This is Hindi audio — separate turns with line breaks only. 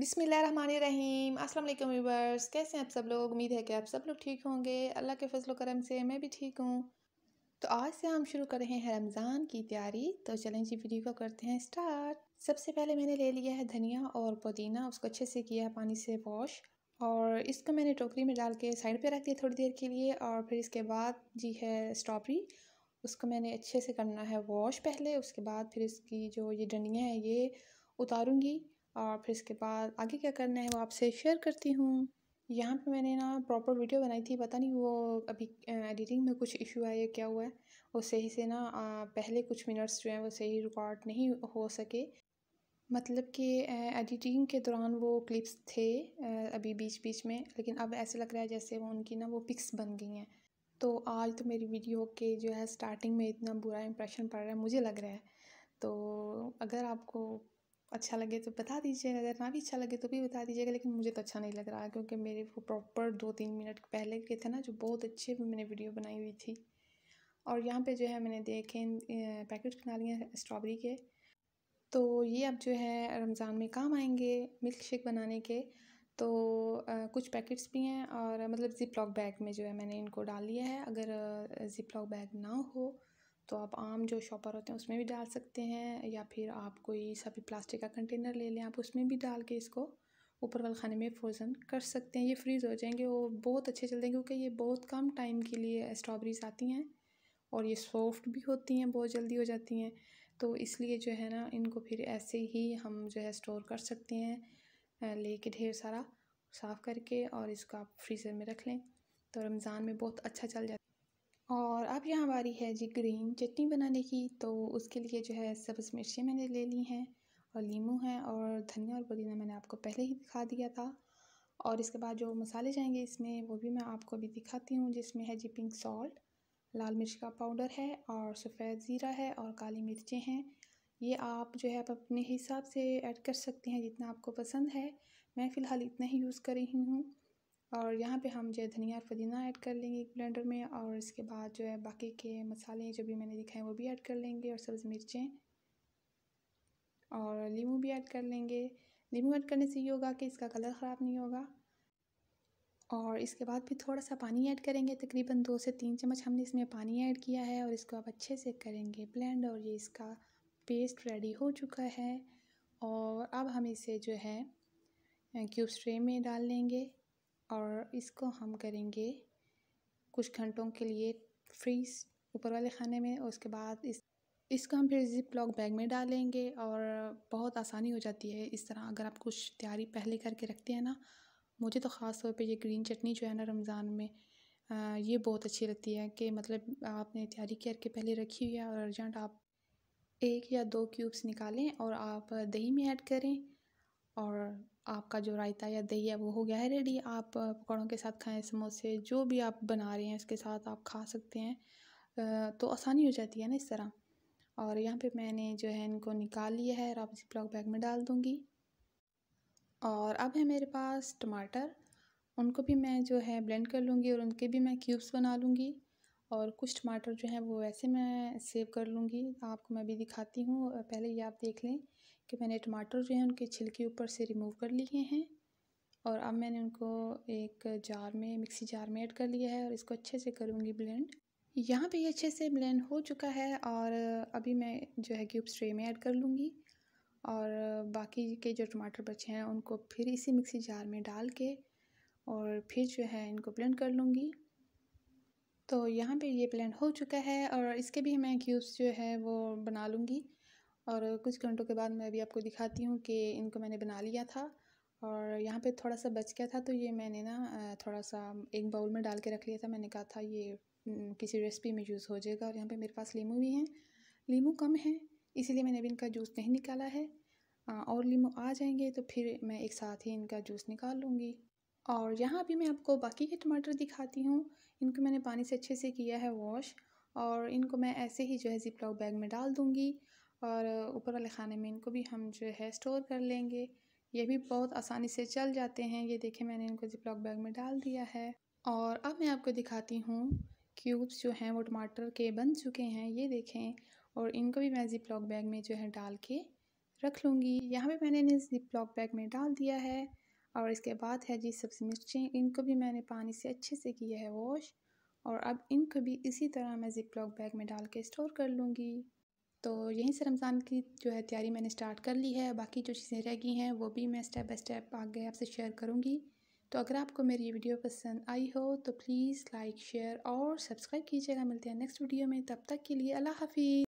बिसमीम् असल वीवर्स कैसे हैं आप सब लोग उम्मीद है कि आप सब लोग ठीक होंगे अल्लाह के फजल करम से मैं भी ठीक हूँ तो आज से हम शुरू कर रहे हैं रमज़ान की तैयारी तो चलें जी वीडियो को करते हैं स्टार्ट सबसे पहले मैंने ले लिया है धनिया और पुदीना उसको अच्छे से किया है पानी से वॉश और इसको मैंने टोकरी में डाल के साइड पर रख दिया थोड़ी देर के लिए और फिर इसके बाद जी है स्ट्रॉबेरी उसको मैंने अच्छे से करना है वॉश पहले उसके बाद फिर इसकी जो ये डंडियाँ हैं ये उतारूँगी और फिर इसके बाद आगे क्या करना है वो आपसे शेयर करती हूँ यहाँ पे मैंने ना प्रॉपर वीडियो बनाई थी पता नहीं वो अभी एडिटिंग में कुछ इशू आया है क्या हुआ है वो सही से ना पहले कुछ मिनट्स जो हैं वो सही रिकॉर्ड नहीं हो सके मतलब कि एडिटिंग के दौरान वो क्लिप्स थे अभी बीच बीच में लेकिन अब ऐसे लग रहा है जैसे वो उनकी ना वो पिक्स बन गई हैं तो आज तो मेरी वीडियो के जो है स्टार्टिंग में इतना बुरा इम्प्रेशन पड़ रहा है मुझे लग रहा है तो अगर आपको अच्छा लगे तो बता दीजिएगा अगर ना भी अच्छा लगे तो भी बता दीजिएगा लेकिन मुझे तो अच्छा नहीं लग रहा है क्योंकि मेरे वो प्रॉपर दो तीन मिनट पहले के थे ना जो बहुत अच्छे मैंने वीडियो बनाई हुई थी और यहाँ पे जो है मैंने देखे पैकेट बना लिए स्ट्रॉबेरी के तो ये अब जो है रमज़ान में काम आएंगे मिल्क शेक बनाने के तो आ, कुछ पैकेट्स भी हैं और मतलब ज़िप लॉक बैग में जो है मैंने इनको डाल लिया है अगर ज़िप लॉक बैग ना हो तो आप आम जो शॉपर होते हैं उसमें भी डाल सकते हैं या फिर आप कोई सभी प्लास्टिक का कंटेनर ले लें आप उसमें भी डाल के इसको ऊपर वाले खाने में फ्रोज़न कर सकते हैं ये फ्रीज़ हो जाएंगे और बहुत अच्छे चलते हैं क्योंकि ये बहुत कम टाइम के लिए स्ट्रॉबेरीज आती हैं और ये सॉफ्ट भी होती हैं बहुत जल्दी हो जाती हैं तो इसलिए जो है ना इनको फिर ऐसे ही हम जो है स्टोर कर सकते हैं लेके ढेर सारा साफ़ करके और इसको आप फ्रीज़र में रख लें तो रमज़ान में बहुत अच्छा चल जाता है और अब यहाँ बारी है जी ग्रीन चटनी बनाने की तो उसके लिए जो है सब्ज़ मिर्ची मैंने ले ली हैं और नींबू हैं और धनिया और पुदीना मैंने आपको पहले ही दिखा दिया था और इसके बाद जो मसाले जाएंगे इसमें वो भी मैं आपको अभी दिखाती हूँ जिसमें है जी पिंक सॉल्ट लाल मिर्च का पाउडर है और सफ़ेद ज़ीरा है और काली मिर्चें हैं ये आप जो है आप अपने हिसाब से ऐड कर सकते हैं जितना आपको पसंद है मैं फ़िलहाल इतना ही यूज़ कर रही हूँ और यहाँ पे हम जो है धनिया और पुदीना ऐड कर लेंगे एक ब्लेंडर में और इसके बाद जो है बाकी के मसाले जो भी मैंने दिखाए वो भी ऐड कर लेंगे और सब्ज़ मिर्चें और लीमू भी ऐड कर लेंगे लीमू ऐड करने से ये होगा कि इसका कलर ख़राब नहीं होगा और इसके बाद भी थोड़ा सा पानी ऐड करेंगे तकरीबन दो से तीन चम्मच हमने इसमें पानी ऐड किया है और इसको आप अच्छे से करेंगे ब्लेंड और ये इसका पेस्ट रेडी हो चुका है और अब हम इसे जो है क्यूब ट्रे में डाल लेंगे और इसको हम करेंगे कुछ घंटों के लिए फ्रीज ऊपर वाले खाने में और उसके बाद इस इसको हम फिर जिप लॉक बैग में डालेंगे और बहुत आसानी हो जाती है इस तरह अगर आप कुछ तैयारी पहले करके रखते हैं ना मुझे तो ख़ास तौर पे ये ग्रीन चटनी जो है ना रमज़ान में आ, ये बहुत अच्छी लगती है कि मतलब आपने तैयारी करके पहले रखी हुई है और अर्जेंट आप एक या दो क्यूब्स निकालें और आप दही में ऐड करें और आपका जो रायता या दही है वो हो गया है रेडी आप पकौड़ों के साथ खाएं समोसे जो भी आप बना रहे हैं उसके साथ आप खा सकते हैं तो आसानी हो जाती है ना इस तरह और यहाँ पे मैंने जो है इनको निकाल लिया है और आप इसी ब्लॉक बैग में डाल दूँगी और अब है मेरे पास टमाटर उनको भी मैं जो है ब्लेंड कर लूँगी और उनके भी मैं क्यूब्स बना लूँगी और कुछ टमाटर जो हैं वो वैसे मैं सेव कर लूँगी आपको मैं भी दिखाती हूँ पहले ये आप देख लें कि मैंने टमाटर जो हैं उनके छिलके ऊपर से रिमूव कर लिए हैं और अब मैंने उनको एक जार में मिक्सी जार में ऐड कर लिया है और इसको अच्छे से करूँगी ब्लेंड यहाँ पे ये अच्छे से ब्लेंड हो चुका है और अभी मैं जो है क्यूब ट्रे में ऐड कर लूँगी और बाकी के जो टमाटर बचे हैं उनको फिर इसी मिक्सी जार में डाल के और फिर जो है इनको ब्लेंड कर लूँगी तो यहाँ पे ये ब्लेंड हो चुका है और इसके भी मैं क्यूब्स जो है वो बना लूँगी और कुछ घंटों के बाद मैं अभी आपको दिखाती हूँ कि इनको मैंने बना लिया था और यहाँ पे थोड़ा सा बच गया था तो ये मैंने ना थोड़ा सा एक बाउल में डाल के रख लिया था मैंने कहा था ये किसी रेसिपी में यूज़ हो जाएगा और यहाँ पे मेरे पास लीमू भी हैं लीमू कम है इसीलिए मैंने अभी इनका जूस नहीं निकाला है और लीमू आ जाएंगे तो फिर मैं एक साथ ही इनका जूस निकाल लूँगी और यहाँ अभी मैं आपको बाकी के टमाटर दिखाती हूँ इनको मैंने पानी से अच्छे से किया है वॉश और इनको मैं ऐसे ही जो है जिप लॉक बैग में डाल दूँगी और ऊपर वाले खाने में इनको भी हम जो है स्टोर कर लेंगे ये भी बहुत आसानी से चल जाते हैं ये देखें मैंने इनको लॉक बैग में डाल दिया है और अब मैं आपको दिखाती हूँ क्यूब्स जो हैं वो टमाटर के बन चुके हैं ये देखें और इनको भी मैं लॉक बैग में जो है डाल के रख लूँगी यहाँ पे मैंने इन्हें लॉक बैग में डाल दिया है और इसके बाद है जी सब्ज़ी मिर्चें इनको भी मैंने पानी से अच्छे से किया है वॉश और अब इनको भी इसी तरह मैं लॉक बैग में डाल के स्टोर कर लूँगी तो यहीं से रमज़ान की जो है तैयारी मैंने स्टार्ट कर ली है बाकी जो चीज़ें रह गई हैं वो भी मैं स्टेप बाय स्टेप आगे आपसे शेयर करूँगी तो अगर आपको मेरी ये वीडियो पसंद आई हो तो प्लीज़ लाइक शेयर और सब्सक्राइब कीजिएगा मिलते हैं नेक्स्ट वीडियो में तब तक के लिए अल्लाह हाफिज़